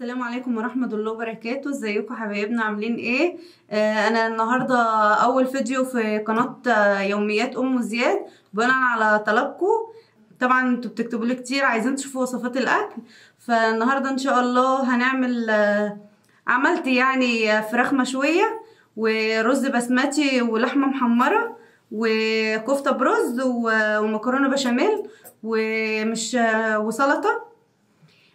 السلام عليكم ورحمة الله وبركاته ازيكم حبايبنا عاملين ايه آه انا النهاردة اول فيديو في قناة آه، يوميات ام زياد بناء على طلبكم طبعا انتوا بتكتبوا لي كتير عايزين تشوفوا وصفات الاكل فالنهاردة ان شاء الله هنعمل آه عملت يعني فراخ مشوية ورز بسمتي ولحمة محمرة وكفتة برز ومكرونة بشاميل ومش آه، وسلطة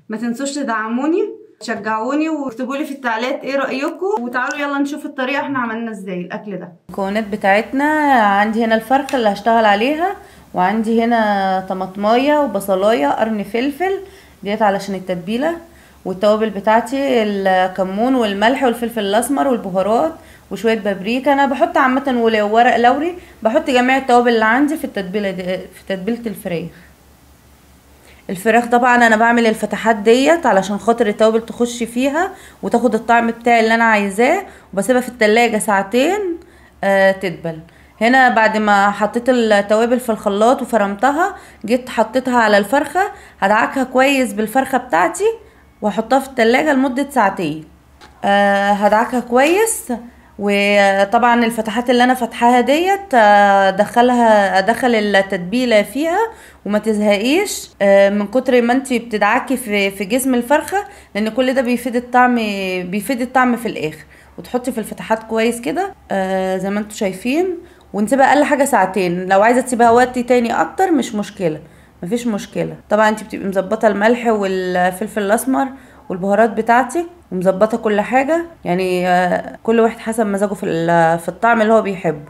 ما تنسوش تدعموني شجعوني واكتبوا لي في التعليقات ايه رايكم وتعالوا يلا نشوف الطريقه احنا عملنا ازاي الاكل ده المكونات بتاعتنا عندي هنا الفرخه اللي هشتغل عليها وعندي هنا طماطمايه وبصلايه قرن فلفل ديت علشان التتبيله والتوابل بتاعتي الكمون والملح والفلفل الاسمر والبهارات وشويه بابريكا انا بحط عامه ورق لوري بحط جميع التوابل اللي عندي في التتبيله دي في تتبيله الفراخ الفراخ طبعا انا بعمل الفتحات ديت علشان خاطر التوابل تخش فيها وتاخد الطعم بتاعي اللي انا عايزاه وبسيبها في التلاجة ساعتين آه تدبل هنا بعد ما حطيت التوابل في الخلاط وفرمتها جيت حطيتها على الفرخة هدعكها كويس بالفرخة بتاعتي واحطها في التلاجة لمدة ساعتين آه هدعكها كويس وطبعا الفتحات اللي انا فاتحاها ديت ادخلها آه، ادخل التتبيله فيها وما تزهقيش آه، من كتر ما انت بتدعكي في في جسم الفرخه لان كل ده بيفيد الطعم بيفيد الطعم في الاخر وتحطي في الفتحات كويس كده آه، زي ما انتم شايفين ونسيبها اقل حاجه ساعتين لو عايزه تسيبها وقت تاني اكتر مش مشكله مفيش مشكله طبعا انت بتبقي مظبطه الملح والفلفل الاسمر والبهارات بتاعتك ومظبطه كل حاجه يعني آه، كل واحد حسب مزاجه في آه، في الطعم اللي هو بيحبه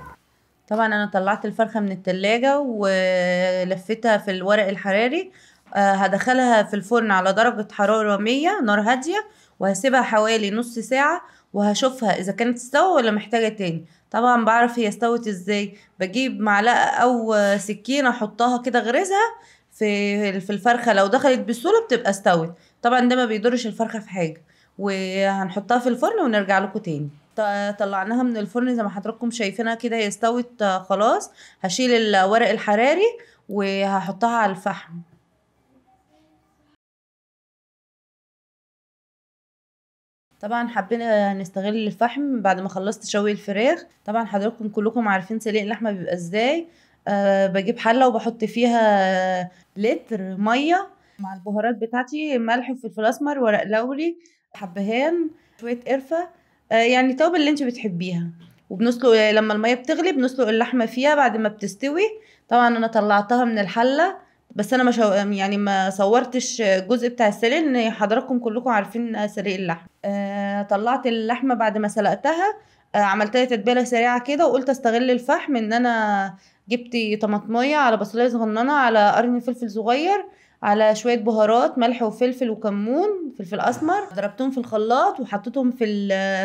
طبعا انا طلعت الفرخه من التلاجة ولفتها في الورق الحراري آه، هدخلها في الفرن على درجة حرارة 100 نار هادية وهسيبها حوالي نص ساعة وهشوفها إذا كانت استوى ولا محتاجة تاني طبعا بعرف هي استوت ازاي بجيب معلقة أو سكينة أحطها كده غرزها في في الفرخة لو دخلت بسهولة بتبقى استوت طبعا ده ما بيضرش الفرخة في حاجة وهنحطها في الفرن ونرجع لكم تاني طلعناها من الفرن زي ما حضراتكم شايفينها كده هي استوت آه، خلاص هشيل الورق الحراري وهحطها على الفحم طبعا حبينا نستغل الفحم بعد ما خلصت شوي الفراخ طبعا حضراتكم كلكم عارفين سليق اللحمه بيبقى ازاي أه بجيب حله وبحط فيها لتر ميه مع البهارات بتاعتي ملح وفلفل اسمر ورق لوري حبهان شويه قرفه آه، يعني توابل اللي انت بتحبيها وبنسلق آه، لما الميه بتغلي بنسلق اللحمه فيها بعد ما بتستوي طبعا انا طلعتها من الحله بس انا ما شو... آه، يعني ما صورتش الجزء بتاع السلق ان حضراتكم كلكم عارفين سلق اللحم آه طلعت اللحمه بعد ما سلقتها آه عملت لها تتبيله سريعه كده وقلت استغل الفحم ان انا جبت طماطميه على بصلايه صغننه على قرن فلفل صغير على شويه بهارات ملح وفلفل وكمون فلفل اسمر ضربتهم في الخلاط وحطيتهم في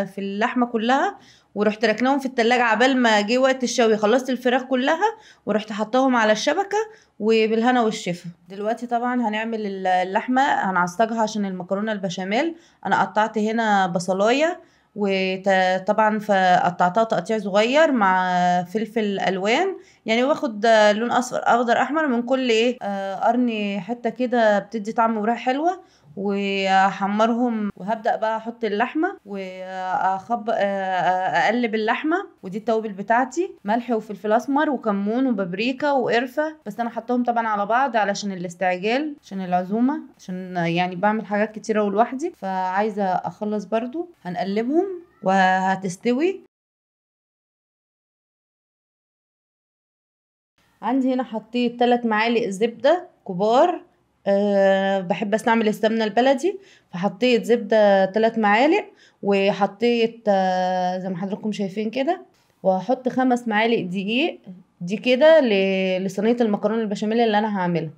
في اللحمه كلها ورحت ركناهم في التلاجة عبال ما جه وقت الشوي خلصت الفراخ كلها ورحت حطاهم على الشبكة وبالهنا والشفا دلوقتي طبعا هنعمل اللحمة هنعصجها عشان المكرونة البشاميل انا قطعت هنا بصلاية وطبعا فقطعتها تقطيع صغير مع فلفل الوان يعني باخد لون اصفر اخضر احمر من كل ايه آه، قرني حته كده بتدي طعم وريحه حلوه واحمرهم وهبدا بقى احط اللحمه واخب اقلب اللحمه ودي التوابل بتاعتي ملح وفلفل اسمر وكمون وبابريكا وقرفه بس انا حطهم طبعا على بعض علشان الاستعجال عشان العزومه عشان يعني بعمل حاجات كتيره لوحدي فعايزه اخلص برضو هنقلبهم وهتستوي عندي هنا حطيت 3 معالق زبده كبار أه بحب استعمل السمنه البلدي فحطيت زبده ثلاث معالق وحطيت أه زي ما حضراتكم شايفين كده وهحط خمس معالق دقيق دي كده لصينيه المكرونه البشاميل اللي انا هعملها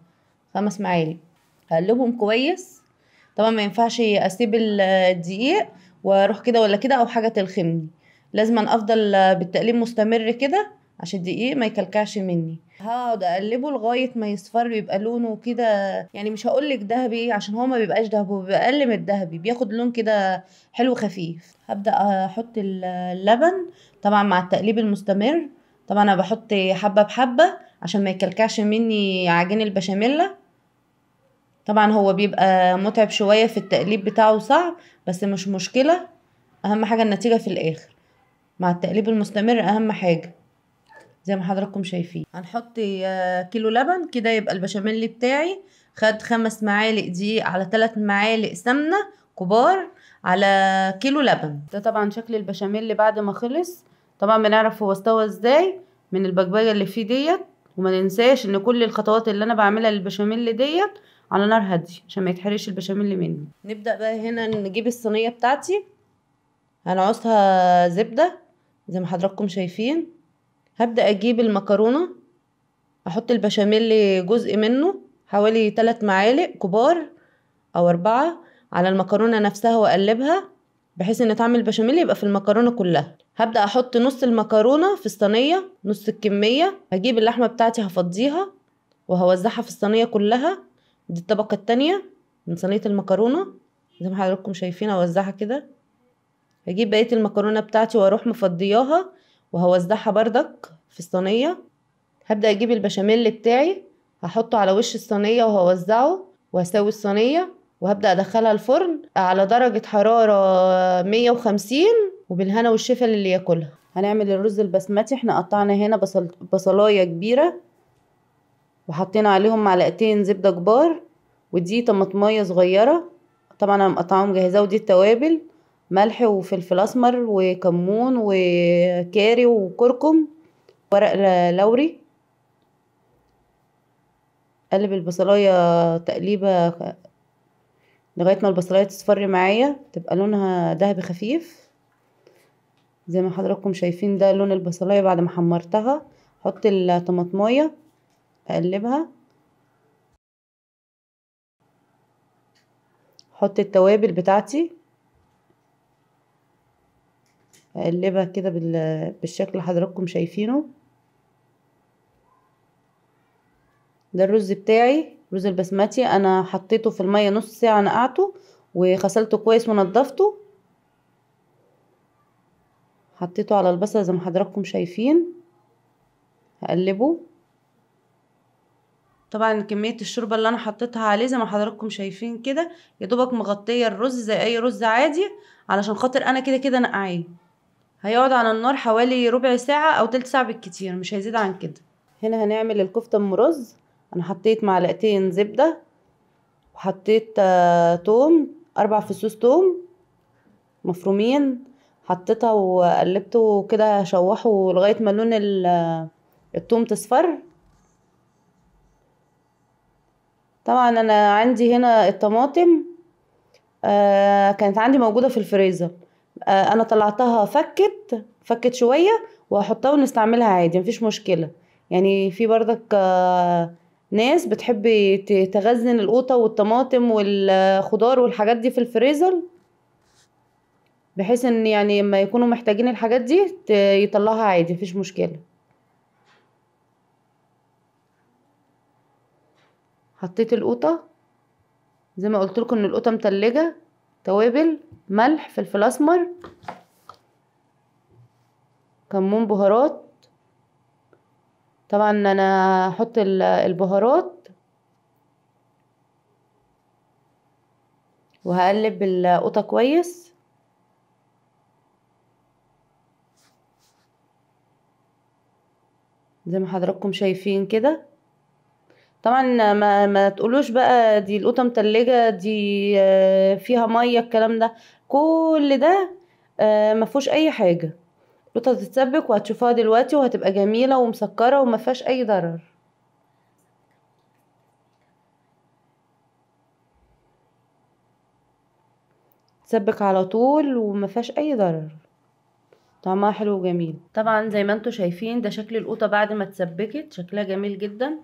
خمس معالق هقلبهم كويس طبعا ما ينفعش اسيب الدقيق واروح كده ولا كده او حاجه تلخمني لازم أن افضل بالتقليب مستمر كده عشان الدقيق ما يكلكعش مني هقعد اقلبه لغايه ما يصفر ويبقى لونه كده يعني مش هقول لك ذهبي عشان هو ما بيبقاش ذهبي هو بيبقى اقل من الذهبي بياخد لون كده حلو خفيف هبدا احط اللبن طبعا مع التقليب المستمر طبعا انا بحط حبه بحبه عشان ما يكلكعش مني عجين البشاميلا طبعا هو بيبقى متعب شويه في التقليب بتاعه صعب بس مش مشكله اهم حاجه النتيجه في الاخر مع التقليب المستمر اهم حاجه زي ما حضراتكم شايفين هنحط آه، كيلو لبن كده يبقى البشاميل بتاعي خد خمس معالق دي على ثلاث معالق سمنه كبار على كيلو لبن ده طبعا شكل البشاميل بعد ما خلص طبعا بنعرف هو استوى ازاي من البجبجه اللي فيه ديت وما ننساش ان كل الخطوات اللي انا بعملها للبشاميل ديت على نار هاديه عشان ما يتحرقش البشاميل مني نبدا بقى هنا نجيب الصينيه بتاعتي هنعوزها زبده زي ما حضراتكم شايفين هبدأ اجيب المكرونة احط البشاميل جزء منه حوالي 3 معالق كبار او أربعة على المكرونة نفسها واقلبها بحيث ان طعم البشاميل يبقى في المكرونة كلها هبدأ احط نص المكرونة في الصينية نص الكمية هجيب اللحمة بتاعتي هفضيها وهوزعها في الصينية كلها دي الطبقة التانية من صينية المكرونة زي ما حضراتكم شايفين هوزعها كده هجيب بقية المكرونة بتاعتي واروح مفضياها وهوزعها بردك في الصينيه هبدا اجيب البشاميل بتاعي هحطه على وش الصينيه وهوزعه وهسوي الصينيه وهبدا ادخلها الفرن على درجه حراره 150 وبالهنا والشفا اللي ياكلها هنعمل الرز البسمتي احنا قطعنا هنا بصل بصلايه كبيره وحطينا عليهم معلقتين زبده كبار ودي طماطميه صغيره طبعا انا مقطعاهم جاهزه ودي التوابل ملح وفلفل اسمر وكمون وكاري وكركم ورق لوري اقلب البصلايه تقليبه لغايه ما البصلايه تصفر معايا تبقى لونها دهبي خفيف زي ما حضراتكم شايفين ده لون البصلايه بعد ما حمرتها احط الطماطمايه اقلبها احط التوابل بتاعتي اقلبها كده بالشكل اللي حضراتكم شايفينه ده الرز بتاعي رز البسمتي انا حطيته في المية نص ساعة نقعته وغسلته كويس ونضفته حطيته على البصل زي ما حضراتكم شايفين هقلبه طبعا كمية الشوربة اللي انا حطيتها عليه زي ما حضراتكم شايفين كده يا دوبك مغطية الرز زي اي رز عادي علشان خاطر انا كده كده نقعيه هيقعد على النار حوالي ربع ساعة أو تلت ساعة بالكتير مش هيزيد عن كده هنا هنعمل الكفتة أم رز أنا حطيت معلقتين زبدة وحطيت آه، توم أربع فصوص توم مفرومين حطيتها وقلبته كده شوحه لغاية ما لون آه، التوم تصفر طبعا أنا عندي هنا الطماطم آه، كانت عندي موجودة في الفريزر آه، انا طلعتها فكت فكت شويه واحطها ونستعملها عادي مفيش مشكله يعني في بردك آه، ناس بتحب تغزن القوطه والطماطم والخضار والحاجات دي في الفريزر بحيث ان يعني لما يكونوا محتاجين الحاجات دي يطلعها عادي مفيش مشكله حطيت القوطه زي ما قلت لكم ان القوطه متلجه توابل ملح فلفل اسمر كمون بهارات طبعا انا هحط البهارات وهقلب القطه كويس زي ما حضراتكم شايفين كده طبعا ما, ما تقولوش بقى دي القطه متلجه دي آه، فيها ميه الكلام ده كل ده آه، ما فيهوش اي حاجه القطه تتسبك وهتشوفها دلوقتي وهتبقى جميله ومسكره وما فيهاش اي ضرر تسبك على طول وما فيهاش اي ضرر طعمها حلو وجميل طبعا زي ما انتم شايفين ده شكل القوطه بعد ما اتسبكت شكلها جميل جدا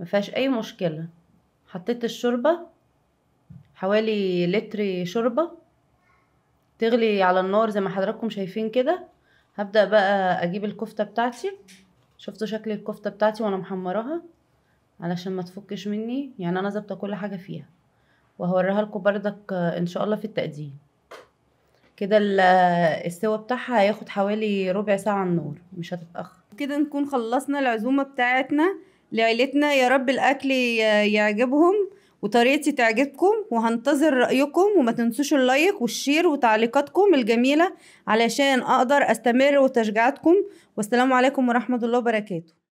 مفيهاش اي مشكلة حطيت الشوربة حوالي لتر شوربة تغلي على النار زي ما حضراتكم شايفين كده هبدأ بقى اجيب الكفتة بتاعتي شفتوا شكل الكفتة بتاعتي وانا محمراها علشان ما تفكش مني يعني انا ظابطه كل حاجة فيها وهوريها لكم بردك ان شاء الله في التقديم كده السوا بتاعها هياخد حوالي ربع ساعة على النار مش هتتأخر كده نكون خلصنا العزومة بتاعتنا لعيلتنا يا رب الأكل يعجبهم وطريقتي تعجبكم وهنتظر رأيكم وما تنسوش اللايك والشير وتعليقاتكم الجميلة علشان أقدر أستمر وتشجيعاتكم والسلام عليكم ورحمة الله وبركاته